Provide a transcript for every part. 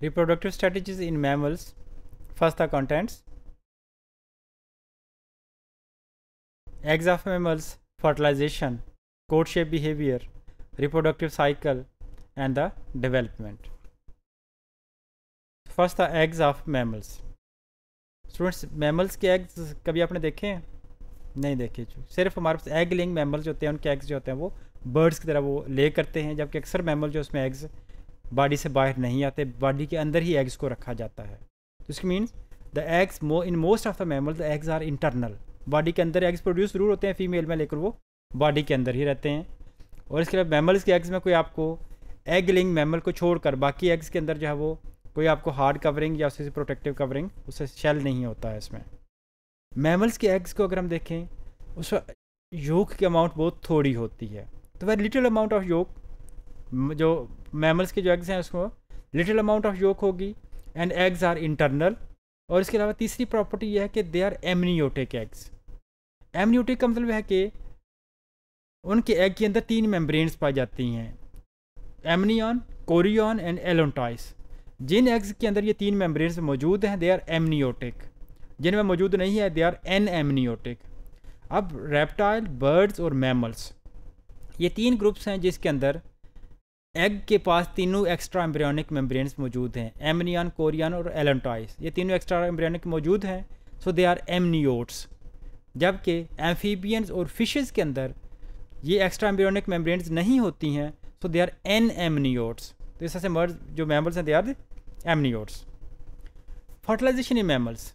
reproductive strategies in mammals. First, the contents eggs of mammals, fertilization, courtship behavior, reproductive cycle, and the development. First, the eggs of mammals. Students mammals के eggs कभी आपने देखे हैं नहीं देखे सिर्फ हमारे पास एग लिंग मैमल्स जो होते हैं उनके एग्स जो होते हैं वो बर्ड्स की तरह वो ले करते हैं जबकि अक्सर मैमल जो उसमें एग्स बॉडी से बाहर नहीं आते बॉडी के अंदर ही एग्स को रखा जाता है तो इसकी मीन्स द एग्स मो in most of the mammal the eggs are internal body के अंदर एग्स प्रोड्यूस जरूर होते हैं फीमेल में लेकर वो बॉडी के अंदर ही रहते हैं और इसके अलावा मैमल्स के एग्स में कोई आपको एग लिंग मैमल को छोड़कर बाकी एग्स के अंदर जो है वो कोई आपको हार्ड कवरिंग या उससे प्रोटेक्टिव कवरिंग उससे शेल नहीं होता है इसमें मैमल्स के एग्स को अगर हम देखें उस योग की अमाउंट बहुत थोड़ी होती है तो वह लिटिल अमाउंट ऑफ योग जो मैमल्स के जो एग्स हैं उसको लिटिल अमाउंट ऑफ योक होगी एंड एग्स आर इंटरनल और इसके अलावा तीसरी प्रॉपर्टी यह है कि they are amniotic eggs amniotic का मतलब है कि उनके एग के अंदर तीन मेम्ब्रेन्स पाई जाती हैं एमनियन कोरियन एंड एलोटाइस जिन एग्स के अंदर ये तीन मेम्ब्रेन्स मौजूद हैं दे आर एमनियोटिक जिनमें मौजूद नहीं है दे आर एन एमनियोटिक अब रेप्टाइल बर्ड्स और मैमल्स ये तीन ग्रुप्स हैं जिसके अंदर एग के पास तीनों एक्स्ट्रा एम्ब्रियोनिक मेम्ब्रेन मौजूद हैं एमनियन कोरियन और एलेंटाइस ये तीनों एक्स्ट्रा एम्ब्रियोनिक मौजूद हैं सो दे आर एमनियोट्स जबकि एम्फीबियंस और फिशेस के अंदर ये एक्स्ट्रा एम्ब्रियोनिक मेम्ब्रेन नहीं होती हैं so they are anamniotes तो इस तरह से मर्ज जो मैमल्स हैं they are amniotes fertilization in mammals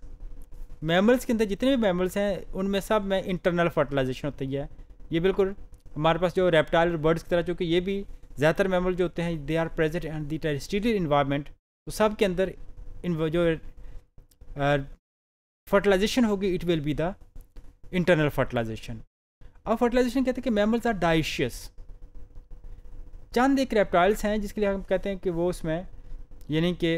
mammals के अंदर जितने भी मैमल्स हैं उनमें सब में इंटरनल फर्टिलाइजेशन होती है ये बिल्कुल हमारे पास जो रेप्टाइल और बर्ड्स की तरह चूँकि ये भी ज़्यादातर मेमल जो होते हैं they are present and the terrestrial environment तो सब के अंदर इन जो फर्टिलाइजेशन होगी it will be the internal fertilization अब फर्टिलाइजेशन कहते हैं कि मेमल्स आर डाइशियस चंद एक रेप्टाइल्स हैं जिसके लिए हम कहते हैं कि वो उसमें यानी कि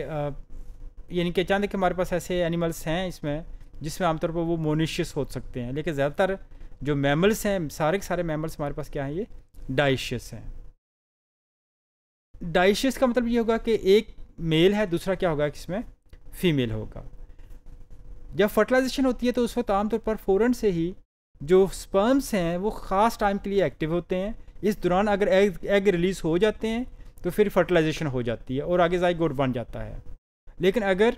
यानी कि चंद के हमारे पास ऐसे एनिमल्स हैं इसमें जिसमें आमतौर पर वो मोनिशियस हो सकते हैं लेकिन ज़्यादातर जो मैमल्स हैं सारे के सारे मैमल्स हमारे पास क्या हैं ये डाइशियस हैं डाइशियस का मतलब ये होगा कि एक मेल है दूसरा क्या होगा इसमें फीमेल होगा जब फर्टिलाइजेशन होती है तो उस वक्त आमतौर पर फ़ौरन से ही जो स्पर्म्स हैं वो ख़ास टाइम के लिए एक्टिव होते हैं इस दौरान अगर एग एग रिलीज़ हो जाते हैं तो फिर फर्टिलाइजेशन हो जाती है और आगे गोड बन जाता है लेकिन अगर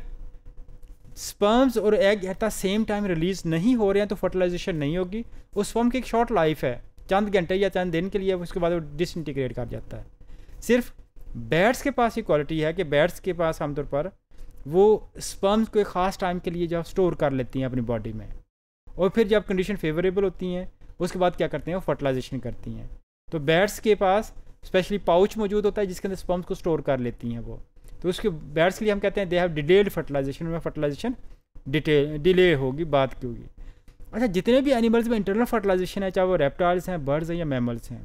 स्पर्म्स और egg at the same time release नहीं हो रहे हैं तो फर्टिलाइजेशन नहीं होगी उस स्पर्म की एक शॉर्ट लाइफ है चंद घंटे या चंद दिन के लिए उसके बाद वो डिसइंटीग्रेट कर जाता है सिर्फ बैट्स के पास ये क्वालिटी है कि बैट्स के पास आमतौर पर वो स्पर्म्स को एक ख़ास टाइम के लिए जब स्टोर कर लेती हैं अपनी बॉडी में और फिर जब कंडीशन फेवरेबल होती हैं उसके बाद क्या करते हैं वो फर्टिलाइजेशन करती हैं तो बैट्स के पास स्पेशली पाउच मौजूद होता है जिसके अंदर स्पर्म्स को स्टोर कर लेती हैं वो तो उसके बैट्स के लिए हम कहते हैं दे हैव डिटेल्ड फर्टिलाइजेशन में फर्टिलाइजेशन डिटेल डिले होगी बात की होगी अच्छा जितने भी एनिमल्स में इंटरनल फर्टिलाइजेशन है चाहे वो रेप्टाइल्स हैं बर्ड्स हैं या मैमल्स हैं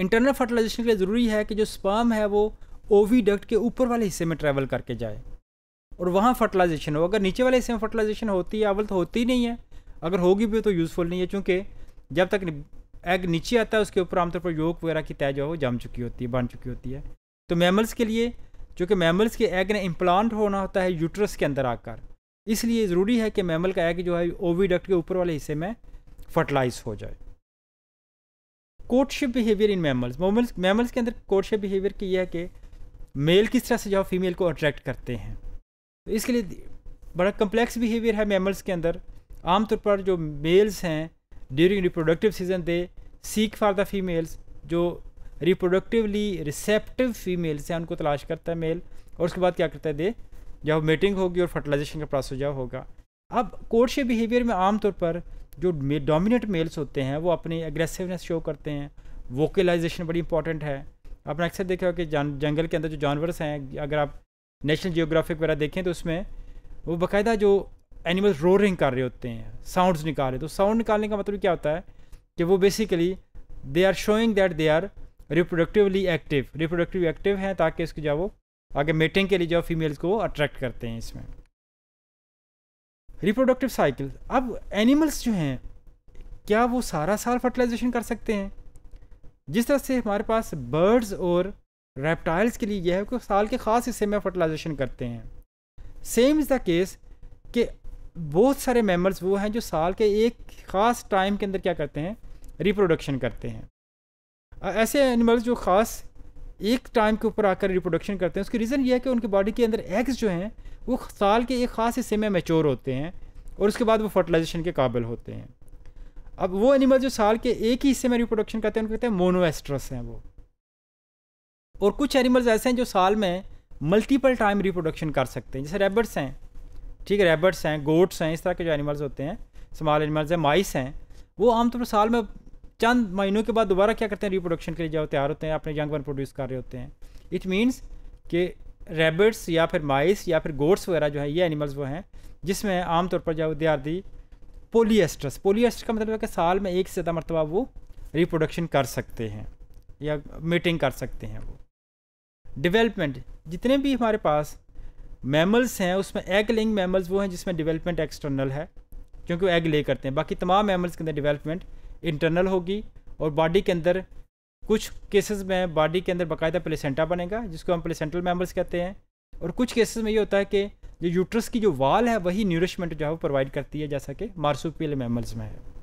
इंटरनल फर्टिलाइजेशन के लिए ज़रूरी है कि जो स्पर्म है वो ओवीडक्ट के ऊपर वाले हिस्से में ट्रैवल करके जाए और वहाँ फर्टिलाइजेशन हो अगर नीचे वाले हिस्से में फर्टिलाइजेशन होती है अवल तो होती नहीं है अगर होगी भी तो यूज़फुल नहीं है चूँकि जब तक एग नीचे आता है उसके ऊपर आमतौर पर योग वगैरह की तय जो है वो जम चुकी होती है बन चुकी होती है तो मैमल्स के लिए जो कि मैमल्स के एग ने इम्प्लांट होना होता है यूट्रस के अंदर आकर इसलिए ज़रूरी है कि मैमल का एग जो है ओवीडक्ट के ऊपर वाले हिस्से में फर्टिलाइज हो जाए courtship behaviour in mammals mammals mammals के अंदर कोर्टशिप बिहेवियर की यह है कि मेल किस तरह से जो फीमेल को अट्रैक्ट करते हैं तो इसके लिए बड़ा कम्प्लेक्स बिहेवियर है मैमल्स के अंदर आमतौर पर जो मेल्स हैं during reproductive season they seek for the females जो रिप्रोडक्टिवली रिसेप्टिव फीमेल्स हैं उनको तलाश करता है मेल और उसके बाद क्या करता है दे जब मेटिंग होगी और फर्टिलाइजेशन का प्रोसेस जब होगा अब कोर्टशिप बिहेवियर में आमतौर पर जो मे, डोमिनेट मेल्स होते हैं वो अपनी एग्रेसिवनेस शो करते हैं वोकलाइजेशन बड़ी इंपॉर्टेंट है आपने अक्सर देखा हो कि जान जंगल के अंदर जो जानवर्स हैं अगर आप नेशनल जियोग्राफिक वगैरह देखें तो उसमें वो बाकायदा जो एनिमल्स रोरिंग कर रहे होते हैं साउंड्स निकाल रहे तो साउंड निकालने का मतलब क्या होता है कि वो basically they are showing that they are reproductively active reproductive active हैं ताकि उसके जो वो आगे मेटिंग के लिए जो फीमेल्स को अट्रैक्ट करते हैं इसमें रिप्रोडक्टिव साइकिल अब एनिमल्स जो हैं क्या वो सारा साल फर्टिलाइजेशन कर सकते हैं जिस तरह से हमारे पास बर्ड्स और रेप्टाइल्स के लिए यह है कि साल के ख़ास हिस्से में फर्टिलाइजेशन करते हैं सेम इज़ द केस कि बहुत सारे मेमल्स वो हैं जो साल के एक ख़ास टाइम के अंदर क्या करते हैं रिप्रोडक्शन करते हैं ऐसे एनिमल्स जो ख़ास एक टाइम के ऊपर आकर रिप्रोडक्शन करते हैं उसकी रीज़न ये है कि उनकी बॉडी के अंदर एग्स जो हैं वो साल के एक ख़ास हिस्से में मेच्योर होते हैं और उसके बाद वो फर्टिलाइजेशन के काबिल होते हैं अब वो एनिमल जो साल के एक ही हिस्से में रिप्रोडक्शन करते हैं उनको कहते हैं मोनोएस्ट्रस हैं वो और कुछ एनिमल्स ऐसे हैं जो साल में मल्टीपल टाइम रिप्रोडक्शन कर सकते हैं जैसे रेबर्ट्स हैं ठीक है रेबर्ट्स हैं गोट्स हैं इस तरह के जो एनिमल्स होते हैं स्मॉल एनिमल्स हैं माइस हैं वो आमतौर पर साल में चंद महीनों के बाद दोबारा क्या करते हैं रिप्रोडक्शन के लिए जाओ तैयार होते हैं अपने यंग वन प्रोड्यूस कर रहे होते हैं इट मीन्स कि रेबिट्स या फिर माइस या फिर गोड्स वगैरह जो है ये एनिमल्स वो हैं जिसमें आमतौर पर जो दे आर दी का मतलब है कि साल में एक से ज़्यादा मरतबा वो रिप्रोडक्शन कर सकते हैं या मीटिंग कर सकते हैं वो डिवेलपमेंट जितने भी हमारे पास मैमल्स हैं उसमें एग लिंग मैमल्स वो हैं जिसमें डिवेलपमेंट एक्सटर्नल है क्योंकि वो एग ले करते हैं बाकी तमाम मैमल्स के अंदर डिवेलपमेंट इंटरनल होगी और बॉडी के अंदर कुछ केसेस में बॉडी के अंदर बाकायदा प्लेसेंटा बनेगा जिसको हम प्लेसेंटल मेम्बर्स कहते हैं और कुछ केसेस में ये होता है कि जो यूट्रस की जो वाल है वही न्यूरिशमेंट जो है वो प्रोवाइड करती है जैसा कि मार्सूपियल मेमल्स में है